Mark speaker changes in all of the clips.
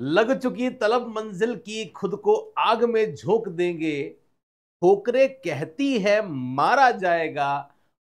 Speaker 1: लग चुकी तलब मंजिल की खुद को आग में झोंक देंगे ठोकरे कहती है मारा जाएगा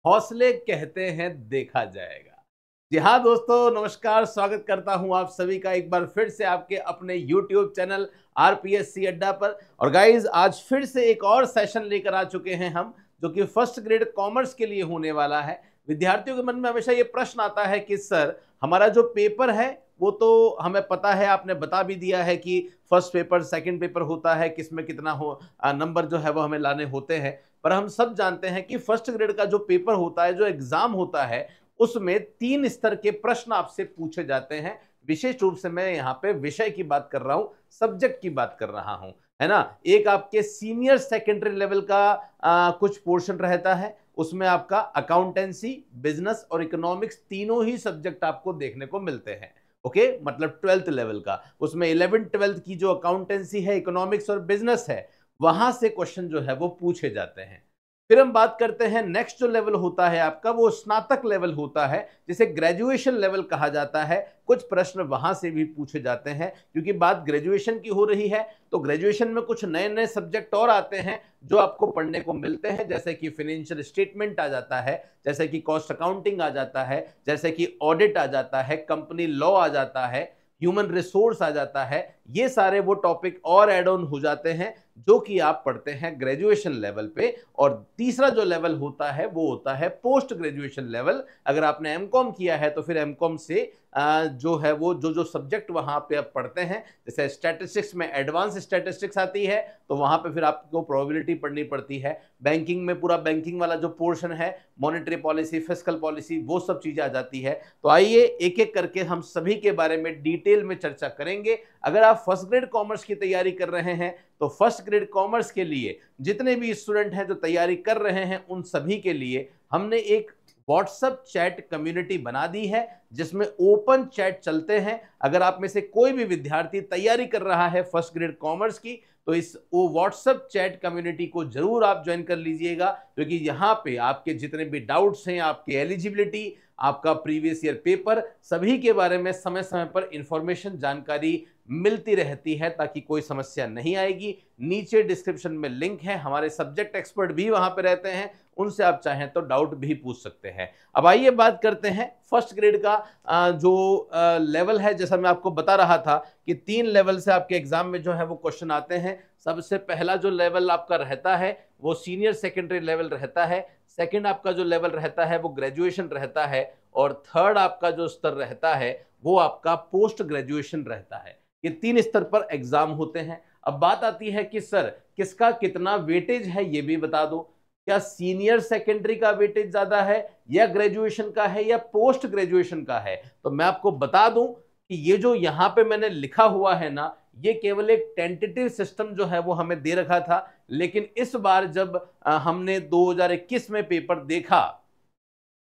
Speaker 1: हौसले कहते हैं देखा जाएगा जी हाँ दोस्तों नमस्कार स्वागत करता हूं आप सभी का एक बार फिर से आपके अपने YouTube channel R P S C Adda पर और गाइज आज फिर से एक और सेशन लेकर आ चुके हैं हम जो कि फर्स्ट ग्रेड कॉमर्स के लिए होने वाला है विद्यार्थियों के मन में हमेशा ये प्रश्न आता है कि सर हमारा जो पेपर है वो तो हमें पता है आपने बता भी दिया है कि फर्स्ट पेपर सेकंड पेपर होता है किस में कितना हो नंबर जो है वो हमें लाने होते हैं पर हम सब जानते हैं कि फर्स्ट ग्रेड का जो पेपर होता है जो एग्ज़ाम होता है उसमें तीन स्तर के प्रश्न आपसे पूछे जाते हैं विशेष रूप से मैं यहाँ पे विषय की बात कर रहा हूँ सब्जेक्ट की बात कर रहा हूँ है ना एक आपके सीनियर सेकेंडरी लेवल का आ, कुछ पोर्शन रहता है उसमें आपका अकाउंटेंसी बिजनेस और इकोनॉमिक्स तीनों ही सब्जेक्ट आपको देखने को मिलते हैं ओके मतलब ट्वेल्थ लेवल का उसमें इलेवन ट्वेल्थ की जो अकाउंटेंसी है इकोनॉमिक्स और बिजनेस है वहां से क्वेश्चन जो है वो पूछे जाते हैं फिर हम बात करते हैं नेक्स्ट जो लेवल होता है आपका वो स्नातक लेवल होता है जिसे ग्रेजुएशन लेवल कहा जाता है कुछ प्रश्न वहाँ से भी पूछे जाते हैं क्योंकि बात ग्रेजुएशन की हो रही है तो ग्रेजुएशन में कुछ नए नए सब्जेक्ट और आते हैं जो आपको पढ़ने को मिलते हैं जैसे कि फिनेंशियल स्टेटमेंट आ जाता है जैसे कि कॉस्ट अकाउंटिंग आ जाता है जैसे कि ऑडिट आ जाता है कंपनी लॉ आ जाता है ह्यूमन रिसोर्स आ जाता है ये सारे वो टॉपिक और एड ऑन हो जाते हैं जो कि आप पढ़ते हैं ग्रेजुएशन लेवल पे और तीसरा जो लेवल होता है वो होता है पोस्ट ग्रेजुएशन लेवल अगर आपने एम किया है तो फिर एम से जो है वो जो जो सब्जेक्ट वहाँ पे आप पढ़ते हैं जैसे स्टैटिस्टिक्स में एडवांस स्टैटिस्टिक्स आती है तो वहाँ पे फिर आपको प्रोबेबिलिटी पढ़नी पड़ती है बैंकिंग में पूरा बैंकिंग वाला जो पोर्शन है मॉनेटरी पॉलिसी फिजिकल पॉलिसी वो सब चीज़ें आ जाती है तो आइए एक एक करके हम सभी के बारे में डिटेल में चर्चा करेंगे अगर आप फर्स्ट ग्रेड कॉमर्स की तैयारी कर रहे हैं तो फर्स्ट ग्रेड कॉमर्स के लिए जितने भी स्टूडेंट हैं जो तैयारी कर रहे हैं उन सभी के लिए हमने एक व्हाट्सअप चैट कम्युनिटी बना दी है जिसमें ओपन चैट चलते हैं अगर आप में से कोई भी विद्यार्थी तैयारी कर रहा है फर्स्ट ग्रेड कॉमर्स की तो इस वो व्हाट्सअप चैट कम्युनिटी को जरूर आप ज्वाइन कर लीजिएगा क्योंकि यहाँ पे आपके जितने भी डाउट्स हैं आपके एलिजिबिलिटी आपका प्रीवियस ईयर पेपर सभी के बारे में समय समय पर इंफॉर्मेशन जानकारी मिलती रहती है ताकि कोई समस्या नहीं आएगी नीचे डिस्क्रिप्शन में लिंक है हमारे सब्जेक्ट एक्सपर्ट भी वहाँ पर रहते हैं उनसे आप चाहें तो डाउट भी पूछ सकते हैं अब आइए बात करते हैं फर्स्ट ग्रेड का जो लेवल है जैसा मैं आपको बता रहा था कि तीन लेवल से आपके एग्ज़ाम में जो है वो क्वेश्चन आते हैं सबसे पहला जो लेवल आपका रहता है वो सीनियर सेकेंडरी लेवल रहता है सेकेंड आपका जो लेवल रहता है वो ग्रेजुएशन रहता है और थर्ड आपका जो स्तर रहता है वो आपका पोस्ट ग्रेजुएशन रहता है ये तीन स्तर पर एग्जाम होते हैं अब बात आती है कि सर किसका कितना वेटेज है ये भी बता दो क्या सीनियर सेकेंडरी का वेटेज ज़्यादा है या ग्रेजुएशन का है या पोस्ट ग्रेजुएशन का है तो मैं आपको बता दूं कि ये जो यहाँ पे मैंने लिखा हुआ है ना ये केवल एक टेंटेटिव सिस्टम जो है वो हमें दे रखा था लेकिन इस बार जब हमने 2021 में पेपर देखा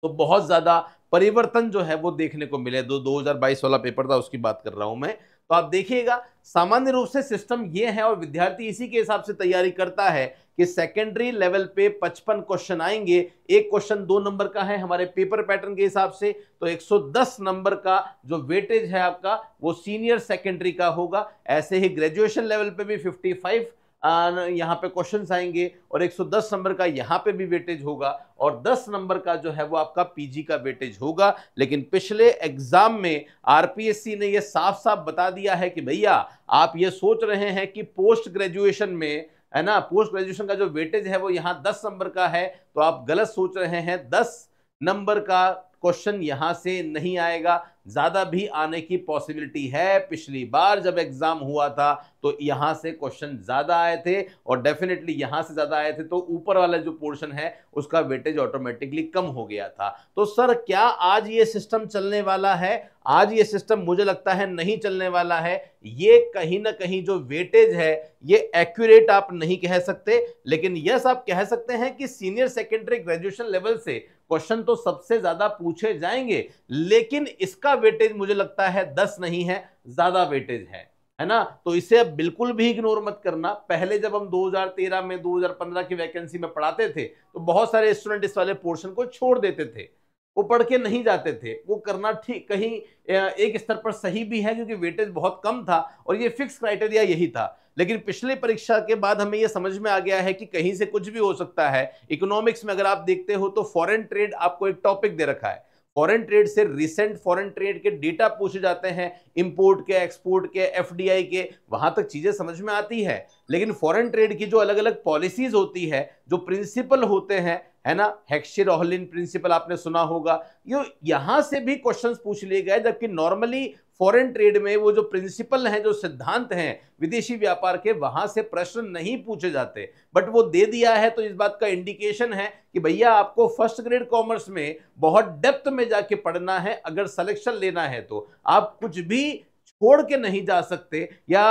Speaker 1: तो बहुत ज़्यादा परिवर्तन जो है वो देखने को मिले दो 2022 वाला पेपर था उसकी बात कर रहा हूं मैं तो आप देखिएगा सामान्य रूप से सिस्टम ये है और विद्यार्थी इसी के हिसाब से तैयारी करता है कि सेकेंडरी लेवल पे 55 क्वेश्चन आएंगे एक क्वेश्चन दो नंबर का है हमारे पेपर पैटर्न के हिसाब से तो 110 नंबर का जो वेटेज है आपका वो सीनियर सेकेंडरी का होगा ऐसे ही ग्रेजुएशन लेवल पे भी 55 यहाँ पे क्वेश्चन आएंगे और 110 नंबर का यहाँ पे भी वेटेज होगा और 10 नंबर का जो है वो आपका पीजी का वेटेज होगा लेकिन पिछले एग्जाम में आरपीएससी ने ये साफ साफ बता दिया है कि भैया आप ये सोच रहे हैं कि पोस्ट ग्रेजुएशन में है ना पोस्ट ग्रेजुएशन का जो वेटेज है वो यहाँ दस नंबर का है तो आप गलत सोच रहे हैं दस नंबर का क्वेश्चन यहाँ से नहीं आएगा ज़्यादा भी आने की पॉसिबिलिटी है पिछली बार जब एग्ज़ाम हुआ था तो यहाँ से क्वेश्चन ज़्यादा आए थे और डेफिनेटली यहाँ से ज़्यादा आए थे तो ऊपर वाला जो पोर्शन है उसका वेटेज ऑटोमेटिकली कम हो गया था तो सर क्या आज ये सिस्टम चलने वाला है आज ये सिस्टम मुझे लगता है नहीं चलने वाला है ये कहीं ना कहीं जो वेटेज है ये एक्यूरेट आप नहीं कह सकते लेकिन यस आप कह सकते हैं कि सीनियर सेकेंडरी ग्रेजुएशन लेवल से क्वेश्चन तो सबसे ज़्यादा पूछे जाएंगे लेकिन इसका वेटेज मुझे लगता है दस नहीं है ज़्यादा वेटेज है है ना तो इसे अब बिल्कुल भी इग्नोर मत करना पहले जब हम 2013 में 2015 की वैकेंसी में पढ़ाते थे तो बहुत सारे स्टूडेंट इस वाले पोर्शन को छोड़ देते थे वो पढ़ के नहीं जाते थे वो करना ठीक कहीं एक स्तर पर सही भी है क्योंकि वेटेज बहुत कम था और ये फिक्स क्राइटेरिया यही था लेकिन पिछले परीक्षा के बाद हमें ये समझ में आ गया है कि कहीं से कुछ भी हो सकता है इकोनॉमिक्स में अगर आप देखते हो तो फॉरेन ट्रेड आपको एक टॉपिक दे रखा है फॉरेन ट्रेड से रिसेंट फॉरेन ट्रेड के डेटा पूछे जाते हैं इंपोर्ट के एक्सपोर्ट के एफडीआई के वहां तक चीजें समझ में आती है लेकिन फॉरेन ट्रेड की जो अलग अलग पॉलिसीज होती है जो प्रिंसिपल होते हैं है ना हेक्शिर ओहलिन प्रिंसिपल आपने सुना होगा ये यहाँ से भी क्वेश्चंस पूछ लिए गए जबकि नॉर्मली फॉरेन ट्रेड में वो जो प्रिंसिपल हैं जो सिद्धांत हैं विदेशी व्यापार के वहाँ से प्रश्न नहीं पूछे जाते बट वो दे दिया है तो इस बात का इंडिकेशन है कि भैया आपको फर्स्ट ग्रेड कॉमर्स में बहुत डेप्थ में जाके पढ़ना है अगर सलेक्शन लेना है तो आप कुछ भी छोड़ के नहीं जा सकते या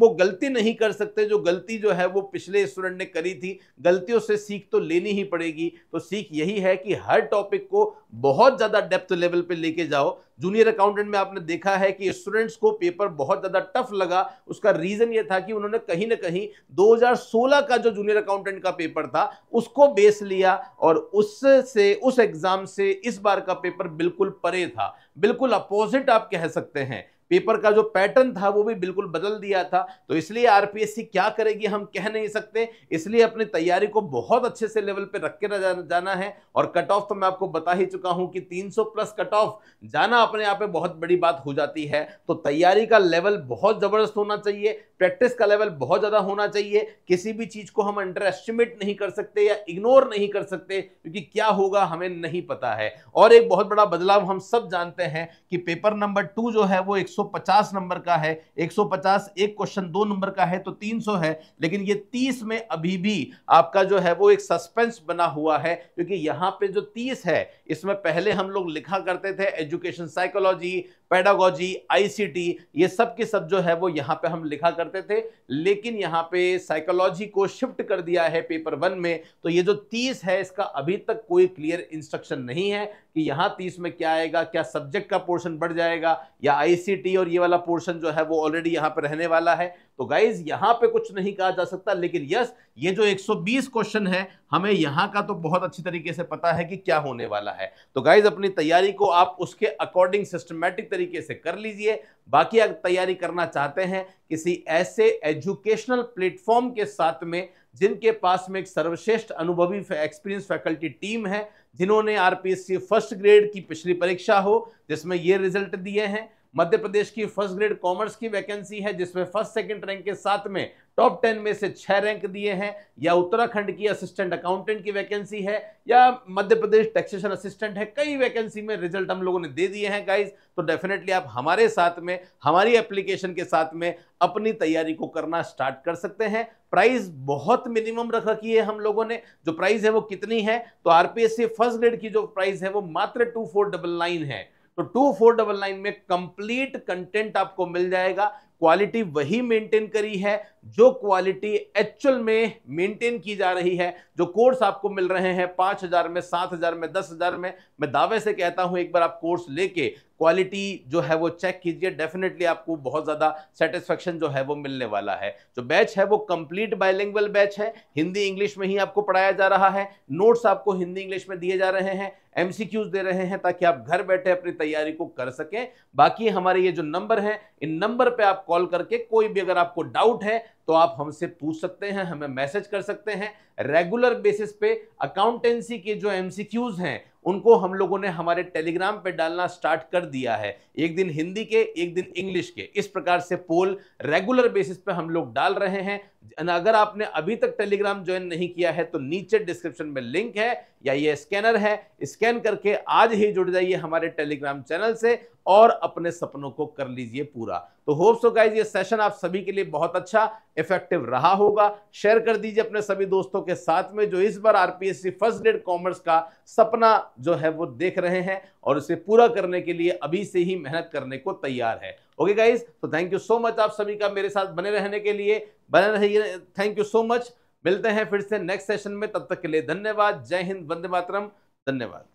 Speaker 1: वो गलती नहीं कर सकते जो गलती जो है वो पिछले स्टूडेंट ने करी थी गलतियों से सीख तो लेनी ही पड़ेगी तो सीख यही है कि हर टॉपिक को बहुत ज़्यादा डेप्थ लेवल पे लेके जाओ जूनियर अकाउंटेंट में आपने देखा है कि स्टूडेंट्स को पेपर बहुत ज़्यादा टफ लगा उसका रीज़न ये था कि उन्होंने कहीं ना कहीं दो का जो जूनियर अकाउंटेंट का पेपर था उसको बेस लिया और उससे उस एग्ज़ाम से इस बार का पेपर बिल्कुल परे था बिल्कुल अपोजिट आप कह सकते हैं पेपर का जो पैटर्न था वो भी बिल्कुल बदल दिया था तो इसलिए आरपीएससी क्या करेगी हम कह नहीं सकते इसलिए अपनी तैयारी को बहुत अच्छे से लेवल पे रख के जाना है और कट ऑफ तो मैं आपको बता ही चुका हूं कि 300 प्लस कट ऑफ जाना अपने आप में बहुत बड़ी बात हो जाती है तो तैयारी का लेवल बहुत ज़बरदस्त होना चाहिए प्रैक्टिस का लेवल बहुत ज़्यादा होना चाहिए किसी भी चीज़ को हम अंडर एस्टिमेट नहीं कर सकते या इग्नोर नहीं कर सकते क्योंकि क्या होगा हमें नहीं पता है और एक बहुत बड़ा बदलाव हम सब जानते हैं कि पेपर नंबर टू जो है वो 150 नंबर का है 150 एक क्वेश्चन दो नंबर का है तो 300 है लेकिन ये 30 में अभी भी आपका जो है वो एक सस्पेंस बना हुआ है क्योंकि यहाँ पे जो 30 है इसमें पहले हम लोग लिखा करते थे एजुकेशन साइकोलॉजी पैडागोजी आईसीटी ये सब के सब जो है वो यहाँ पे हम लिखा करते थे लेकिन यहाँ पे साइकोलॉजी को शिफ्ट कर दिया है पेपर वन में तो ये जो तीस है इसका अभी तक कोई क्लियर इंस्ट्रक्शन नहीं है कि यहाँ तीस में क्या आएगा क्या सब्जेक्ट का पोर्शन बढ़ जाएगा या आईसीटी और ये वाला पोर्शन जो है वो ऑलरेडी यहाँ पर रहने वाला है तो गाइज यहाँ पे कुछ नहीं कहा जा सकता लेकिन यस ये जो 120 क्वेश्चन है हमें यहाँ का तो बहुत अच्छी तरीके से पता है कि क्या होने वाला है तो गाइज अपनी तैयारी को आप उसके अकॉर्डिंग सिस्टमेटिक तरीके से कर लीजिए बाकी अगर तैयारी करना चाहते हैं किसी ऐसे एजुकेशनल प्लेटफॉर्म के साथ में जिनके पास में एक सर्वश्रेष्ठ अनुभवी एक्सपीरियंस फैकल्टी टीम है जिन्होंने आरपीएससी फर्स्ट ग्रेड की पिछली परीक्षा हो जिसमें ये रिजल्ट दिए हैं मध्य प्रदेश की फर्स्ट ग्रेड कॉमर्स की वैकेंसी है जिसमें फर्स्ट सेकंड रैंक के साथ में टॉप टेन में से छः रैंक दिए हैं या उत्तराखंड की असिस्टेंट अकाउंटेंट की वैकेंसी है या मध्य प्रदेश टैक्सेशन असिस्टेंट है कई वैकेंसी में रिजल्ट हम लोगों ने दे दिए हैं गाइज तो डेफिनेटली आप हमारे साथ में हमारी एप्लीकेशन के साथ में अपनी तैयारी को करना स्टार्ट कर सकते हैं प्राइस बहुत मिनिमम रख रखी है हम लोगों ने जो प्राइस है वो कितनी है तो आरपीएससी फर्स्ट ग्रेड की जो प्राइस है वो मात्र टू फोर डबल नाइन है तो टू फोर डबल नाइन में कंप्लीट कंटेंट आपको मिल जाएगा क्वालिटी वही मेंटेन करी है जो क्वालिटी एक्चुअल में मेंटेन की जा रही है जो कोर्स आपको मिल रहे हैं पांच हज़ार में सात हज़ार में दस हज़ार में मैं दावे से कहता हूं एक बार आप कोर्स लेके क्वालिटी जो है वो चेक कीजिए डेफिनेटली आपको बहुत ज़्यादा सेटिस्फेक्शन जो है वो मिलने वाला है जो बैच है वो कंप्लीट बायलिंगुअल बैच है हिंदी इंग्लिश में ही आपको पढ़ाया जा रहा है नोट्स आपको हिंदी इंग्लिश में दिए जा रहे हैं एमसीक्यूज दे रहे हैं ताकि आप घर बैठे अपनी तैयारी को कर सकें बाकी हमारे ये जो नंबर हैं इन नंबर पर आप कॉल करके कोई भी अगर आपको डाउट है तो आप हमसे पूछ सकते हैं हमें मैसेज कर सकते हैं रेगुलर बेसिस पे अकाउंटेंसी के जो एमसीक्यूज हैं उनको हम लोगों ने हमारे टेलीग्राम पे डालना स्टार्ट कर दिया है एक दिन हिंदी के एक दिन इंग्लिश के इस प्रकार से पोल रेगुलर बेसिस पे हम लोग डाल रहे हैं अगर आपने अभी तक टेलीग्राम ज्वाइन नहीं किया है तो नीचे डिस्क्रिप्शन में लिंक है या ये स्कैनर है स्कैन करके आज ही जुड़ जाइए हमारे टेलीग्राम चैनल से और अपने सपनों को कर लीजिए पूरा तो होप सो गाइज ये सेशन आप सभी के लिए बहुत अच्छा इफेक्टिव रहा होगा शेयर कर दीजिए अपने सभी दोस्तों के साथ में जो इस बार आरपीएससी फर्स्ट ग्रेड कॉमर्स का सपना जो है वो देख रहे हैं और उसे पूरा करने के लिए अभी से ही मेहनत करने को तैयार है ओके गाइज तो थैंक यू सो मच आप सभी का मेरे साथ बने रहने के लिए बने रहिए थैंक यू सो मच मिलते हैं फिर से नेक्स्ट सेशन में तब तक के लिए धन्यवाद जय हिंद वंदे मातरम धन्यवाद